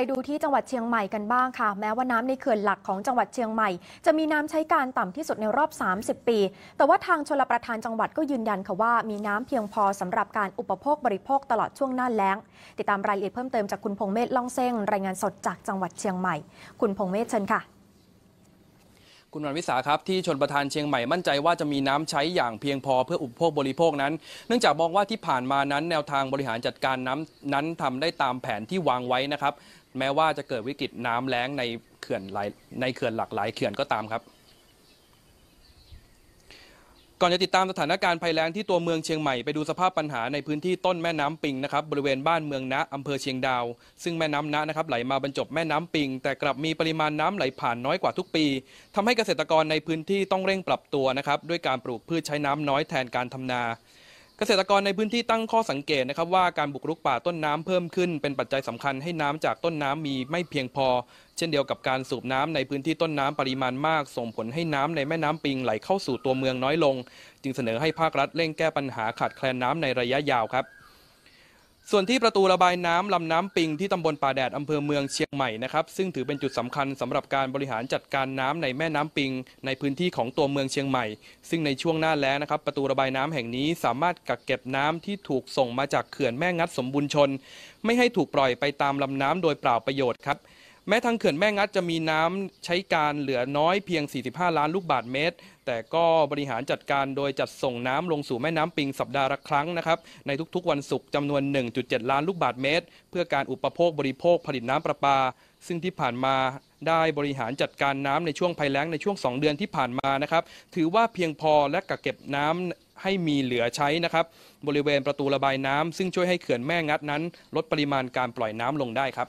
ไปดูที่จังหวัดเชียงใหม่กันบ้างค่ะ แม้ว่าน้ำในเขื่อนหลักของจังหวัดเชียงใหม่ จะมีน้ำใช้การต่ำที่สุดในรอบ 30 ปี แต่ว่าทางชลประทานจังหวัดก็ยืนยันค่ะ ว่ามีน้ำเพียงพอสำหรับการอุปโภคบริโภคตลอดช่วงหน้าแล้งติดตามรายละเอียดเพิ่มเติมจากคุณพงเมธล่องเส้งรายงานสดจากจังหวัดเชียงใหม่ คุณพงเมธเชิญค่ะ คุณวันวิสาครับที่ชนประธานเชียงใหม่มั่นใจว่าจะมีน้ำใช้อย่างเพียงพอเพื่ออุปโภคบริโภคนั้น เนื่องจากมองว่าที่ผ่านมานั้น แนวทางบริหารจัดการน้ำนั้นทำได้ตามแผนที่วางไว้นะครับแม้ว่าจะเกิดวิกฤตน้ำแล้งในเขื่อนหลายในเขื่อนหลักหลายเขื่อนก็ตามครับ ก่อนจะติดตามสถานการณ์ภัยแล้งที่ตัวเมืองเชียงใหม่ไปดูสภาพปัญหาในพื้นที่ต้นแม่น้ำปิงนะครับบริเวณบ้านเมืองนะอำเภอเชียงดาวซึ่งแม่น้ำนะนะครับไหลมาบรรจบแม่น้ำปิง แต่กลับมีปริมาณน้ำไหลผ่านน้อยกว่าทุกปีทำให้เกษตรกรในพื้นที่ต้องเร่งปรับตัวนะครับด้วยการปลูกพืชใช้น้ำน้อยแทนการทำนาเกษตรกรในพื้นที่ตั้งข้อสังเกตนะครับว่าการบุกรุกป่าต้นน้ำเพิ่มขึ้นเป็นปัจจัยสำคัญให้น้ำจากต้นน้ำมีไม่เพียงพอ เช่นเดียวกับการสูบน้ำในพื้นที่ต้นน้ำปริมาณมากส่งผลให้น้ำในแม่น้ำปิงไหลเข้าสู่ตัวเมืองน้อยลง จึงเสนอให้ภาครัฐเร่งแก้ปัญหาขาดแคลนน้ำในระยะยาวครับส่วนที่ประตูระบายน้ำลำน้ำปิงที่ตำบลป่าแดดอำเภอเมืองเชียงใหม่นะครับซึ่งถือเป็นจุดสำคัญสำหรับการบริหารจัดการน้ำในแม่น้ำปิงในพื้นที่ของตัวเมืองเชียงใหม่ ซึ่งในช่วงหน้าแล้งนะครับประตูระบายน้ำแห่งนี้สามารถกักเก็บน้ำที่ถูกส่งมาจากเขื่อนแม่งัดสมบูรณ์ชน ไม่ให้ถูกปล่อยไปตามลำน้ำโดยเปล่าประโยชน์ครับแม้ทางเขื่อนแม่งัดจะมีน้ำใช้การเหลือน้อยเพียง 45ล้านลูกบาศก์เมตรแต่ก็บริหารจัดการโดยจัดส่งน้ำลงสู่แม่น้ำปิงสัปดาห์ละครั้งนะครับในทุกๆ วันศุกร์จำนวน 1.7 ล้านลูกบาทเมตร เพื่อการอุปโภคบริโภคผลิตน้ำประปา ซึ่งที่ผ่านมาได้บริหารจัดการน้ำในช่วงภัยแล้งในช่วง 2 เดือนที่ผ่านมานะครับ ถือว่าเพียงพอและกักเก็บน้ำให้มีเหลือใช้นะครับ บริเวณประตูระบายน้ำซึ่งช่วยให้เขื่อนแม่งัดนั้นลดปริมาณการปล่อยน้ำลงได้ครับ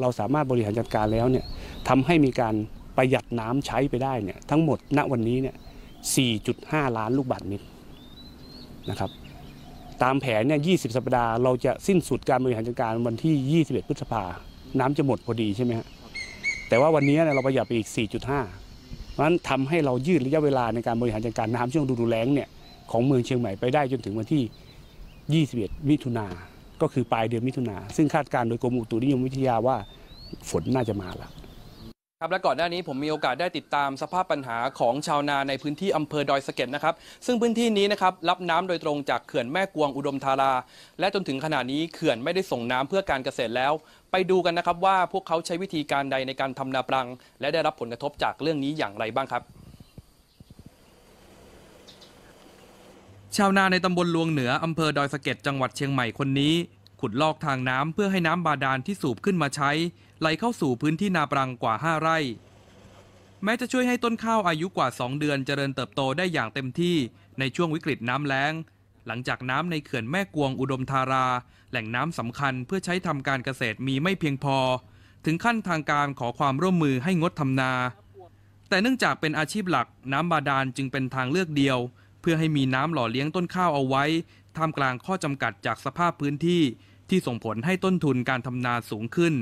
เราสามารถบริหารจัดการแล้วเนี่ยทำให้มีการประหยัดน้ำใช้ไปได้เนี่ยทั้งหมดณวันนี้เนี่ย 4.5 ล้านลูกบาศก์เมตรนะครับตามแผนเนี่ย 20 สัปดาห์เราจะสิ้นสุดการบริหารจัดการวันที่ 21 พฤษภา น้ำจะหมดพอดีใช่ไหมฮะแต่ว่าวันนี้เราประหยัดไปอีก 4.5เพราะฉะนั้นทำให้เรายืดระยะเวลาในการบริหารจัดการน้ำช่วงดูดูแล้งเนี่ยของเมืองเชียงใหม่ไปได้จนถึงวันที่ 21 มิถุนาก็คือปลายเดือนมิถุนาซึ่งคาดการณ์โดยกรมอุตุนิยมวิทยาว่าฝนน่าจะมาแล้วครับและก่อนหน้านี้ผมมีโอกาสได้ติดตามสภาพปัญหาของชาวนาในพื้นที่อำเภอดอยสะเก็ดนะครับซึ่งพื้นที่นี้นะครับ รับน้ำโดยตรงจากเขื่อนแม่กวงอุดมธารา และจนถึงขณะนี้เขื่อนไม่ได้ส่งน้ำเพื่อการเกษตรแล้ว ไปดูกันนะครับว่าพวกเขาใช้วิธีการใดในการทำนาปรัง และได้รับผลกระทบจากเรื่องนี้อย่างไรบ้างครับ ชาวนาในตำบลลวงเหนืออำเภอดอยสะเก็ดจังหวัดเชียงใหม่คนนี้ ขุดลอกทางน้ำเพื่อให้น้ำบาดาลที่สูบขึ้นมาใช้ไหลเข้าสู่พื้นที่นาปรังกว่า 5 ไร่ แม้จะช่วยให้ต้นข้าวอายุกว่า 2 เดือนเจริญเติบโตได้อย่างเต็มที่ในช่วงวิกฤตน้ำแล้ง หลังจากน้ำในเขื่อนแม่กวงอุดมธารา แหล่งน้ำสำคัญเพื่อใช้ทำการเกษตรมีไม่เพียงพอ ถึงขั้นทางการขอความร่วมมือให้งดทำนา แต่เนื่องจากเป็นอาชีพหลักน้ำบาดาลจึงเป็นทางเลือกเดียว เพื่อให้มีน้ำหล่อเลี้ยงต้นข้าวเอาไว้ท่ามกลางข้อจำกัดจากสภาพพื้นที่ ที่ส่งผลให้ต้นทุนการทำนาสูงขึ้น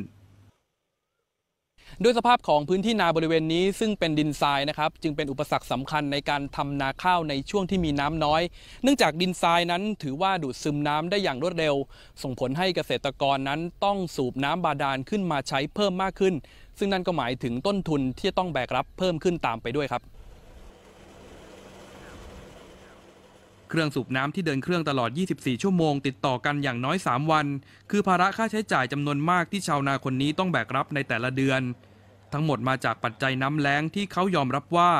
ด้วยสภาพของพื้นที่นาบริเวณนี้ซึ่งเป็นดินทรายนะครับ จึงเป็นอุปสรรคสำคัญในการทำนาข้าวในช่วงที่มีน้ำน้อย เนื่องจากดินทรายนั้นถือว่าดูดซึมน้ำได้อย่างรวดเร็ว ส่งผลให้เกษตรกรนั้นต้องสูบน้ำบาดาลขึ้นมาใช้เพิ่มมากขึ้น ซึ่งนั่นก็หมายถึงต้นทุนที่ต้องแบกรับเพิ่มขึ้นตามไปด้วยครับเครื่องสูบน้ำที่เดินเครื่องตลอด 24 ชั่วโมง ติดต่อกันอย่างน้อย 3 วัน คือภาระค่าใช้จ่ายจำนวนมากที่ชาวนาคนนี้ต้องแบกรับในแต่ละเดือน ทั้งหมดมาจากปัจจัยน้ำแล้งที่เขายอมรับว่า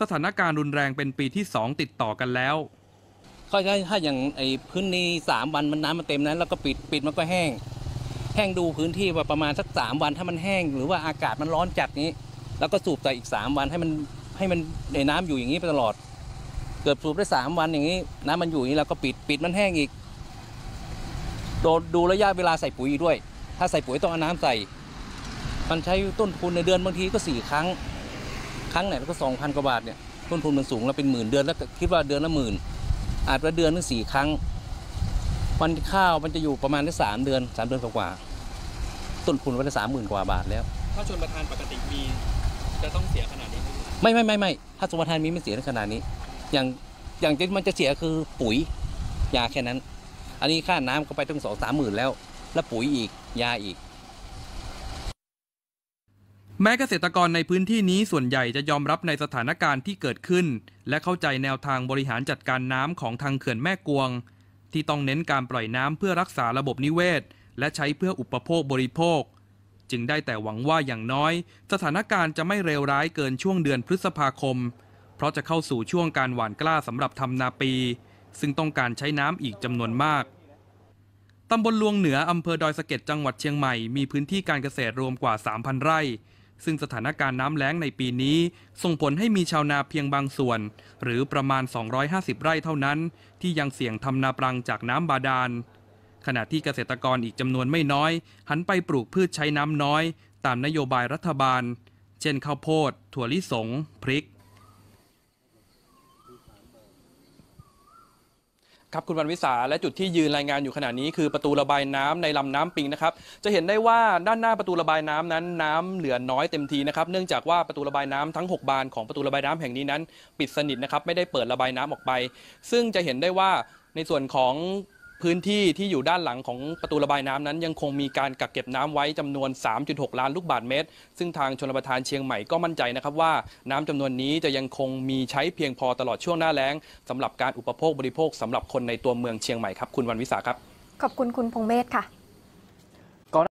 สถานการณ์รุนแรงเป็นปีที่ 2 ติดต่อกันแล้วยๆถ้าอย่างไอ้พื้นนี้3วันมันน้ำมันเต็มนั้น แล้วก็ปิดปิดมันก็แห้ง แห้งดูพื้นที่ว่าประมาณสัก 3 วันถ้ามันแห้ง หรือว่าอากาศมันร้อนจัดนี้ แล้วก็สูบต่ออีก 3 วันให้มันให้มันในน้ำอยู่อย่างนี้ไปตลอดเกิดสูบได้สามวันอย่างนี้น้ำมันอยู่อย่างนี้เราก็ปิดปิดมันแห้งอีกโดนดูระยะเวลาใส่ปุ๋ยด้วย ถ้าใส่ปุ๋ยต้องเอาน้ำใส่มันใช้ต้นทุนในเดือนบางทีก็สี่ครั้งครั้งไหนก็สองพันกว่าบาทเนี่ยต้นทุนมันสูงแล้วเป็นหมื่นเดือนแล้วคิดว่าเดือนละหมื่น อาจจะเดือนนึงสี่ครั้งมันข้าวมันจะอยู่ประมาณได้สามเดือนสามเดือนกว่า ต้นทุนวันละสามหมื่นกว่าบาทแล้วถ้าชนประธานปกติมีจะต้องเสียขนาดนี้ ไม่ไม่ไม่ไม่ถ้าชนประธานมีไม่เสียขนาดนี้อย่างอย่างที่มันจะเสียคือปุ๋ย ยาแค่นั้น อันนี้ค่าน้ำก็ไปตั้งสองสามหมื่นแล้ว แล้วปุ๋ยอีกยาอีก แม้เกษตรกรในพื้นที่นี้ส่วนใหญ่จะยอมรับในสถานการณ์ที่เกิดขึ้น และเข้าใจแนวทางบริหารจัดการน้ำของทางเขื่อนแม่กวง ที่ต้องเน้นการปล่อยน้ำเพื่อรักษาระบบนิเวศ และใช้เพื่ออุปโภคบริโภค จึงได้แต่หวังว่าอย่างน้อย สถานการณ์จะไม่เลวร้ายเกินช่วงเดือนพฤษภาคมเพราะจะเข้าสู่ช่วงการหว่านกล้าสำหรับทำนาปี ซึ่งต้องการใช้น้ำอีกจำนวนมาก ตำบลลวงเหนืออำเภอดอยสะเก็ดจังหวัดเชียงใหม่มีพื้นที่การเกษตรรวมกว่า 3,000 ไร่ ซึ่งสถานการณ์น้ำแล้งในปีนี้ ส่งผลให้มีชาวนาเพียงบางส่วน หรือประมาณ 250 ไร่เท่านั้น ที่ยังเสี่ยงทำนาปรังจากน้ำบาดาล ขณะที่เกษตรกรอีกจำนวนไม่น้อย หันไปปลูกพืชใช้น้ำน้อย ตามนโยบายรัฐบาล เช่น ข้าวโพด ถั่วลิสงพริกครับคุณวันวิสาและจุดที่ยืนรายงานอยู่ขณะนี้คือประตูระบายน้ำในลำน้ำปิงนะครับจะเห็นได้ว่าด้านหน้าประตูระบายน้ำนั้นน้ำเหลือน้อยเต็มทีนะครับเนื่องจากว่าประตูระบายน้ำทั้ง 6 บานของประตูระบายน้ำแห่งนี้นั้น ปิดสนิทนะครับไม่ได้เปิดระบายน้ำออกไป ซึ่งจะเห็นได้ว่าในส่วนของพื้นที่ที่อยู่ด้านหลังของประตูระบายน้ำนั้นยังคงมีการกักเก็บน้ำไว้ จำนวน 3.6 ล้านลูกบาศก์เมตร ซึ่งทางชนประทานเชียงใหม่ก็มั่นใจนะครับว่าน้ำจำนวนนี้จะยังคงมีใช้เพียงพอตลอดช่วงหน้าแล้งสำหรับการอุปโภคบริโภคสำหรับคนในตัวเมืองเชียงใหม่ครับ คุณวันวิสาครับ ขอบคุณคุณพงเมธค่ะ